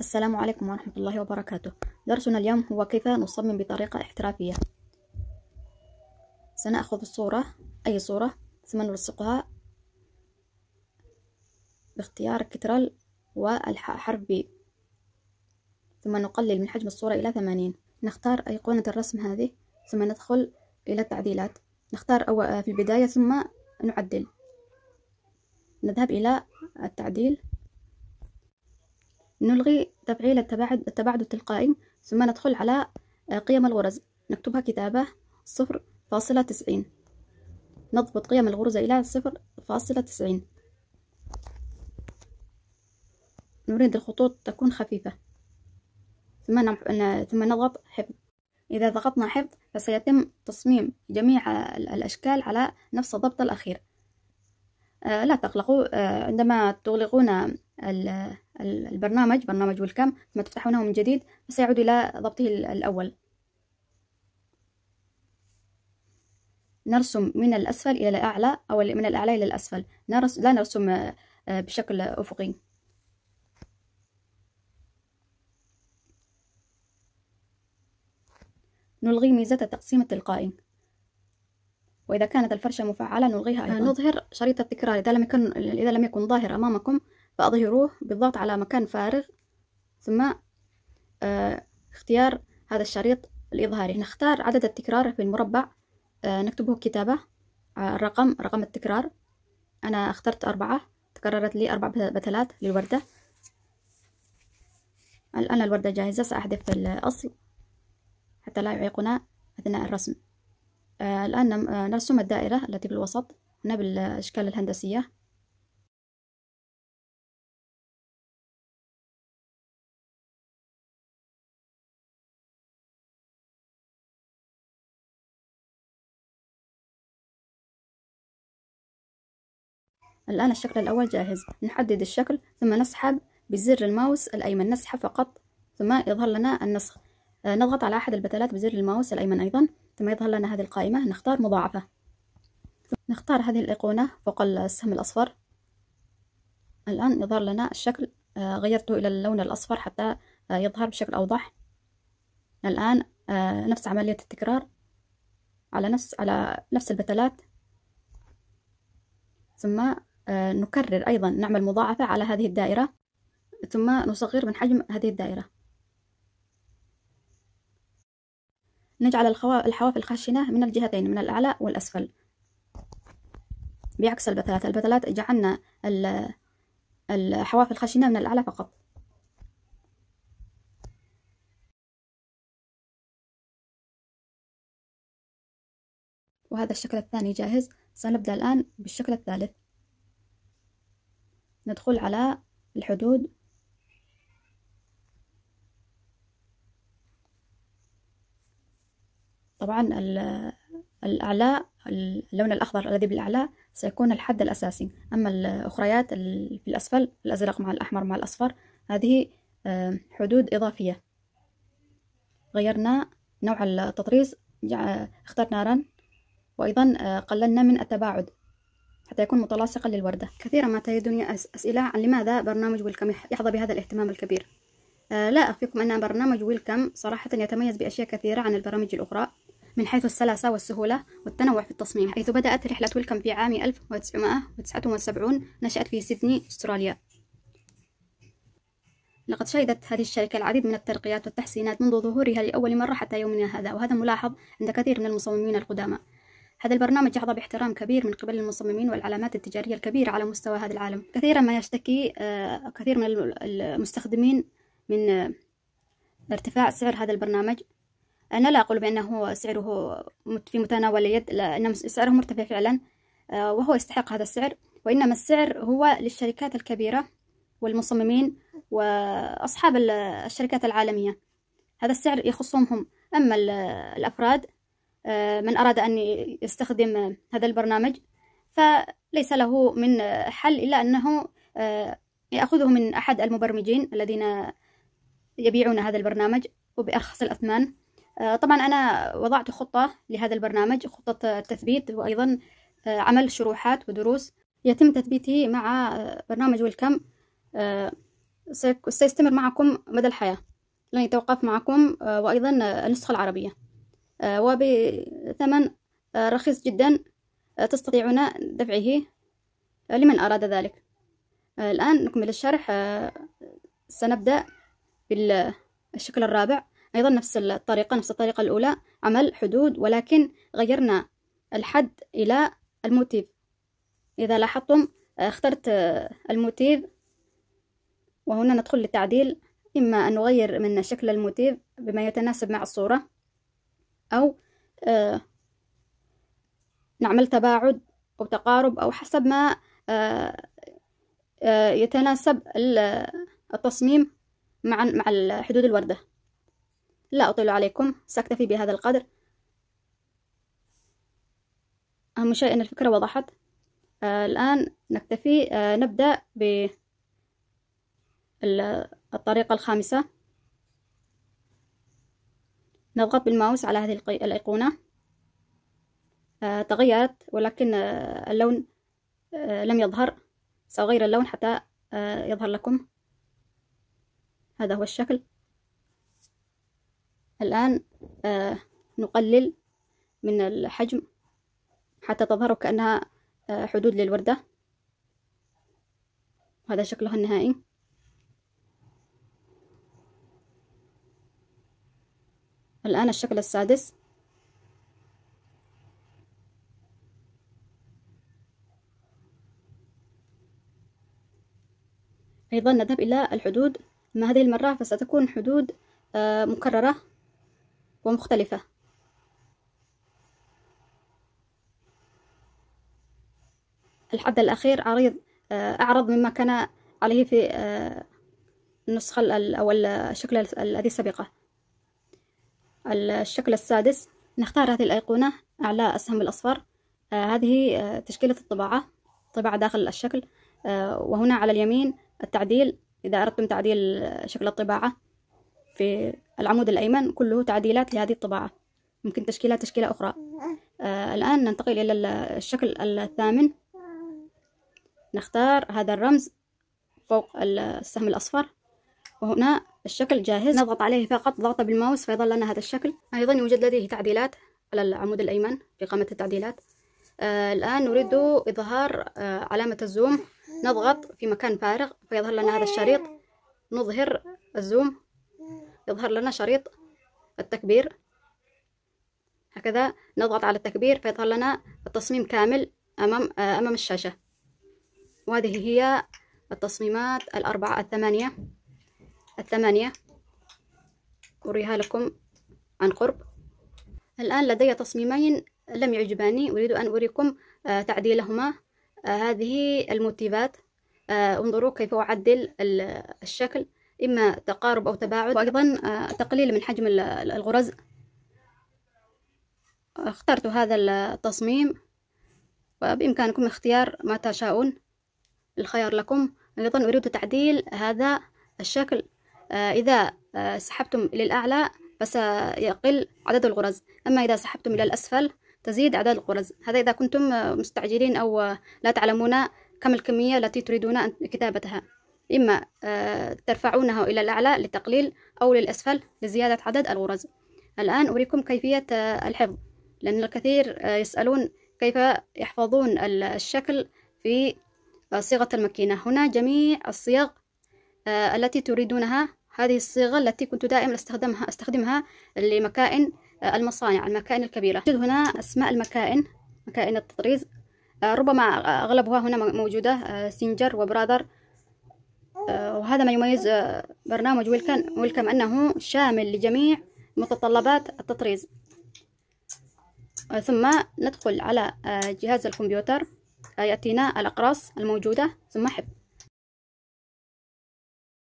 السلام عليكم ورحمة الله وبركاته درسنا اليوم هو كيف نصمم بطريقة احترافية سنأخذ الصورة أي صورة ثم نلصقها باختيار كترال والحرف بي ثم نقلل من حجم الصورة إلى ثمانين نختار أيقونة الرسم هذه ثم ندخل إلى التعديلات نختار آه، في البداية ثم نعدل نذهب إلى التعديل نلغي تفعيل التباعد التباعد التلقائي ثم ندخل على آه، قيم الغرز نكتبها كتابة صفر فاصلة تسعين نضبط قيم الغرز إلى صفر فاصلة تسعين نريد الخطوط تكون خفيفة ثم ثم نضغط حفظ إذا ضغطنا حفظ فسيتم تصميم جميع الأشكال على نفس الضبط الأخير آه، لا تقلقوا آه، عندما تغلقون البرنامج برنامج والكم ثم تفتحونه من جديد سيعود إلى ضبطه الأول نرسم من الأسفل إلى الأعلى أو من الأعلى إلى الأسفل نرس لا نرسم آه، بشكل أفقي نلغي ميزة التقسيم التلقائي وإذا كانت الفرشة مفعلة نلغيها أيضا نظهر شريط التكرار إذا لم يكن إذا لم يكن ظاهر أمامكم فأظهروه بالضغط على مكان فارغ ثم آه، اختيار هذا الشريط الإظهاري نختار عدد التكرار في المربع آه، نكتبه كتابة آه، الرقم رقم التكرار أنا اخترت أربعة تكررت لي أربع بتلات للوردة الآن الوردة جاهزة سأحذف الأصل حتى لا يعيقنا أثناء الرسم الآن نرسم الدائرة التي في الوسط هنا بالأشكال الهندسية الآن الشكل الأول جاهز نحدد الشكل ثم نسحب بزر الماوس الأيمن نسحب فقط ثم يظهر لنا النسخ آه، نضغط على أحد البتلات بزر الماوس الأيمن أيضا ثم يظهر لنا هذه القائمة نختار مضاعفة نختار هذه الأيقونة فوق السهم الأصفر الآن يظهر لنا الشكل آه، غيرته إلى اللون الأصفر حتى آه، يظهر بشكل أوضح الآن نفس عملية التكرار على نفس على نفس البتلات ثم آه، نكرر أيضا نعمل مضاعفة على هذه الدائرة ثم نصغر من حجم هذه الدائرة نجعل الحواف الخشنة من الجهتين من الأعلى والأسفل بعكس البتلات البتلات جعلنا الحواف الخشنة من الأعلى فقط وهذا الشكل الثاني جاهز سنبدأ الآن بالشكل الثالث ندخل على الحدود طبعا الأعلى اللون الأخضر الذي بالأعلى سيكون الحد الأساسي أما الأخريات في الأسفل الأزرق مع الأحمر مع الأصفر هذه حدود إضافية غيرنا نوع التطريز اخترنا رن وأيضا آه، قللنا من التباعد حتى يكون متلاصقا للوردة كثيرا ما تجدني أسئلة عن لماذا برنامج ويلكم يحظى بهذا الاهتمام الكبير أه لا أخفيكم أن برنامج ويلكم صراحة يتميز بأشياء كثيرة عن البرامج الأخرى من حيث السلاسة والسهولة والتنوع في التصميم حيث بدأت رحلة ويلكم في عام 1979 نشأت في سيدني أستراليا لقد شهدت هذه الشركة العديد من الترقيات والتحسينات منذ ظهورها لأول مرة حتى يومنا هذا وهذا ملاحظ عند كثير من المصممين القدامى هذا البرنامج يحظى باحترام كبير من قبل المصممين والعلامات التجارية الكبيرة على مستوى هذا العالم كثيرا ما يشتكي آه، كثير من المستخدمين من آه، ارتفاع سعر هذا البرنامج أنا لا أقول بأنه سعره في متناول اليد لأن سعره مرتفع فعلا آه، وهو يستحق هذا السعر وإنما السعر هو للشركات الكبيرة والمصممين وأصحاب الشركات العالمية هذا السعر يخصهم هم أما الأفراد آه، من أراد أن يستخدم هذا البرنامج فليس له من حل إلا أنه آه، يأخذه من أحد المبرمجين الذين يبيعون هذا البرنامج وبأرخص الأثمان آه، طبعا أنا وضعت خطة لهذا البرنامج خطة التثبيت وأيضا عمل شروحات ودروس يتم تثبيته مع برنامج ويلكم سيستمر معكم مدى الحياة لن يتوقف معكم وأيضا النسخة العربية آه، وبثمن آه، رخيص جدا آه، تستطيعون دفعه لمن أراد ذلك الآن نكمل الشرح سنبدأ بالشكل الرابع أيضا نفس الطريقة نفس الطريقة الأولى عمل حدود ولكن غيرنا الحد إلى الموتيف إذا لاحظتم اخترت الموتيف وهنا ندخل للتعديل إما أن نغير من شكل الموتيف بما يتناسب مع الصورة أو آه، نعمل تباعد أو تقارب أو حسب ما آه، آه، يتناسب التصميم مع مع حدود الوردة لا أطيل عليكم سأكتفي بهذا القدر أهم شيء أن الفكرة وضحت الآن نكتفي نبدأ بالطريقة الخامسة نضغط بالماوس على هذه الأيقونة آه، تغيرت ولكن آه، اللون آه، لم يظهر سأغير اللون حتى يظهر لكم هذا هو الشكل الآن نقلل من الحجم حتى تظهر كأنها حدود للوردة هذا شكلها النهائي الآن الشكل السادس أيضا نذهب إلى الحدود أما هذه المرة فستكون حدود آه، مكررة ومختلفة الحد الأخير عريض آه، أعرض مما كان عليه في آه، النسخة أو الشكل الذي سبقه الشكل السادس نختار هذه الأيقونة أعلى السهم الأصفر آه هذه آه تشكيلة الطباعة طباعة داخل الشكل آه وهنا على اليمين التعديل إذا أردتم تعديل آه، شكل الطباعة في العمود الأيمن كله تعديلات لهذه الطباعة ممكن تشكيلها تشكيلة أخرى آه، الآن ننتقل إلى الشكل الثامن نختار هذا الرمز فوق السهم الأصفر وهنا الشكل جاهز نضغط عليه فقط ضغطة بالماوس فيظل لنا هذا الشكل أيضا يوجد لديه تعديلات على العمود الأيمن في قائمة التعديلات آه الآن نريد إظهار آه علامة الزوم نضغط في مكان فارغ فيظهر لنا هذا الشريط نظهر الزوم يظهر لنا شريط التكبير هكذا نضغط على التكبير فيظهر لنا التصميم كامل أمام, آه أمام الشاشة وهذه هي التصميمات الأربعة الثمانية الثمانية أريها لكم عن قرب الآن لدي تصميمين لم يعجباني أريد أن أريكم آه، تعديلهما آه، هذه الموتيفات آه، انظروا كيف أعدل الشكل إما تقارب أو تباعد وأيضا تقليل من حجم الغرز اخترت هذا التصميم وبإمكانكم اختيار ما تشاءون الخيار لكم أيضا أريد تعديل هذا الشكل آه، إذا آه، سحبتم للأعلى فسيقل عدد الغرز أما إذا سحبتم إلى الأسفل تزيد عدد الغرز هذا إذا كنتم آه، مستعجلين أو لا تعلمون كم الكمية التي تريدون كتابتها إما ترفعونها إلى الأعلى لتقليل أو للأسفل لزيادة عدد الغرز الآن أريكم كيفية الحفظ لأن الكثير يسألون كيف يحفظون الشكل في صيغة الماكينة هنا جميع الصيغ التي تريدونها هذه الصيغة التي كنت دائما استخدمها استخدمها لمكائن آه، المصانع المكائن الكبيرة نجد هنا أسماء المكائن مكائن التطريز آه، ربما أغلبها هنا موجودة آه، سينجر وبراذر وهذا ما يميز برنامج ويلكم ويلكم أنه شامل لجميع متطلبات التطريز ثم ندخل على جهاز الكمبيوتر يأتينا الأقراص الموجودة ثم حب